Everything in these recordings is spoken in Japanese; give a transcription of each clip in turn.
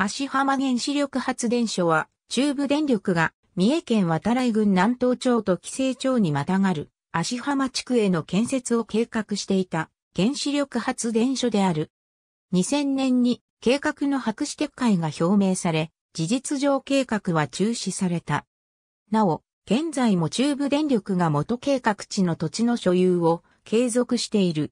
足浜原子力発電所は、中部電力が三重県渡来郡南東町と紀勢町にまたがる足浜地区への建設を計画していた原子力発電所である。2000年に計画の白紙撤回が表明され、事実上計画は中止された。なお、現在も中部電力が元計画地の土地の所有を継続している。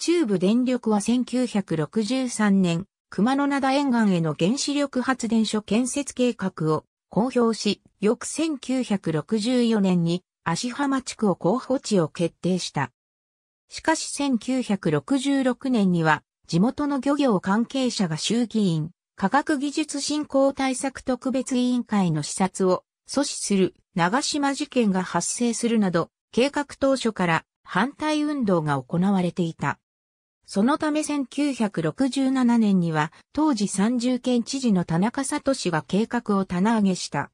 中部電力は1963年、熊野灘沿岸への原子力発電所建設計画を公表し、翌1964年に足浜地区を候補地を決定した。しかし1966年には地元の漁業関係者が衆議院科学技術振興対策特別委員会の視察を阻止する長島事件が発生するなど計画当初から反対運動が行われていた。そのため1967年には当時30県知事の田中聡が計画を棚上げした。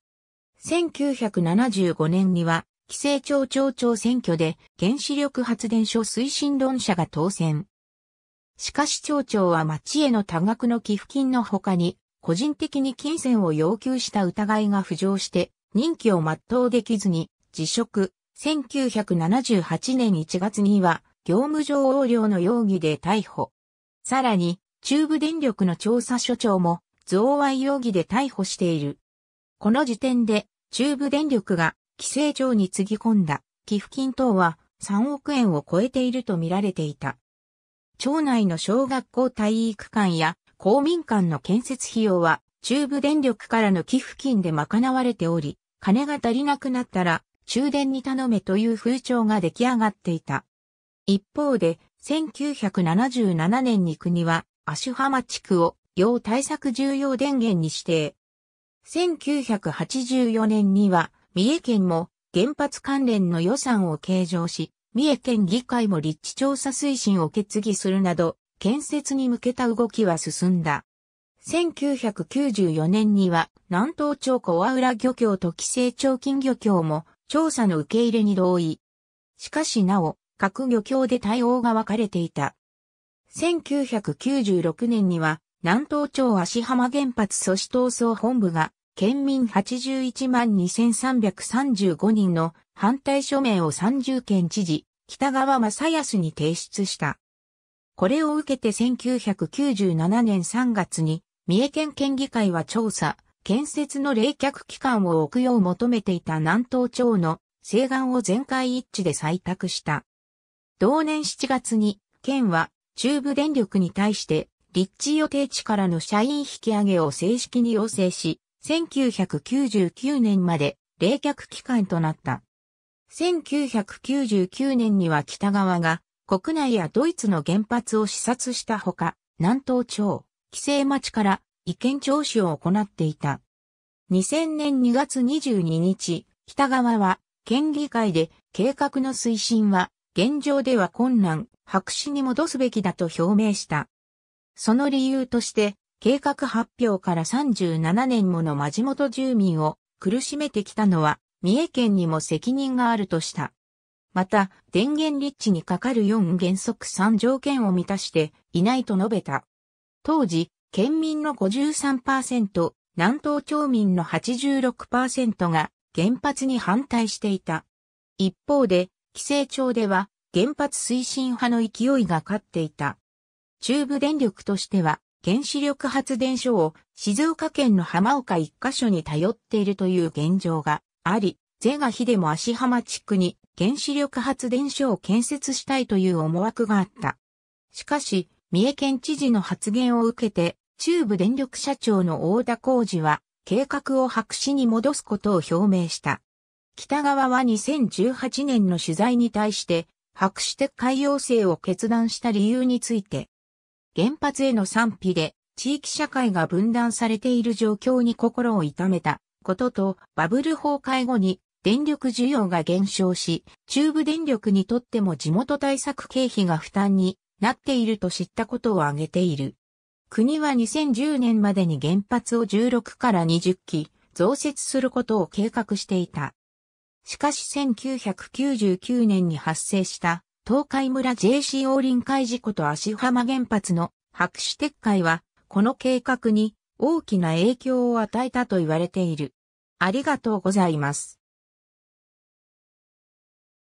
1975年には規制庁庁長選挙で原子力発電所推進論者が当選。しかし町長は町への多額の寄付金の他に、個人的に金銭を要求した疑いが浮上して、任期を全うできずに、辞職、1978年1月には、業務上横領の容疑で逮捕。さらに、中部電力の調査所長も、贈賄容疑で逮捕している。この時点で、中部電力が、規制庁につぎ込んだ、寄付金等は、3億円を超えていると見られていた。町内の小学校体育館や公民館の建設費用は中部電力からの寄付金で賄われており、金が足りなくなったら中電に頼めという風潮が出来上がっていた。一方で、1977年に国は、足浜地区を、要対策重要電源に指定。1984年には、三重県も原発関連の予算を計上し、三重県議会も立地調査推進を決議するなど、建設に向けた動きは進んだ。1994年には、南東町小和浦漁協と規制町金漁協も調査の受け入れに同意。しかしなお、各漁協で対応が分かれていた。1996年には、南東町足浜原発阻止闘争本部が、県民81万2335人の反対署名を30県知事、北川正康に提出した。これを受けて1997年3月に、三重県県議会は調査、建設の冷却期間を置くよう求めていた南東町の請願を全会一致で採択した。同年7月に、県は中部電力に対して、立地予定地からの社員引き上げを正式に要請し、1999年まで冷却期間となった。1999年には北側が国内やドイツの原発を視察したほか、南東町、規制町から意見聴取を行っていた。2000年2月22日、北側は県議会で計画の推進は現状では困難、白紙に戻すべきだと表明した。その理由として、計画発表から37年もの町元住民を苦しめてきたのは、三重県にも責任があるとした。また、電源立地にかかる4原則3条件を満たしていないと述べた。当時、県民の53%、南東町民の86%が原発に反対していた。一方で、規制庁では原発推進派の勢いが勝っていた。中部電力としては原子力発電所を静岡県の浜岡一箇所に頼っているという現状があり、是が非でも足浜地区に原子力発電所を建設したいという思惑があった。しかし、三重県知事の発言を受けて、中部電力社長の大田浩二は、計画を白紙に戻すことを表明した。北側は2018年の取材に対して、白紙撤回要請を決断した理由について、原発への賛否で地域社会が分断されている状況に心を痛めたことと、バブル崩壊後に電力需要が減少し、中部電力にとっても地元対策経費が負担になっていると知ったことを挙げている。国は2010年までに原発を16から20基増設することを計画していた。しかし1999年に発生した東海村 JCO 臨海事故と足浜原発の白紙撤回は、この計画に大きな影響を与えたと言われている。ありがとうございます。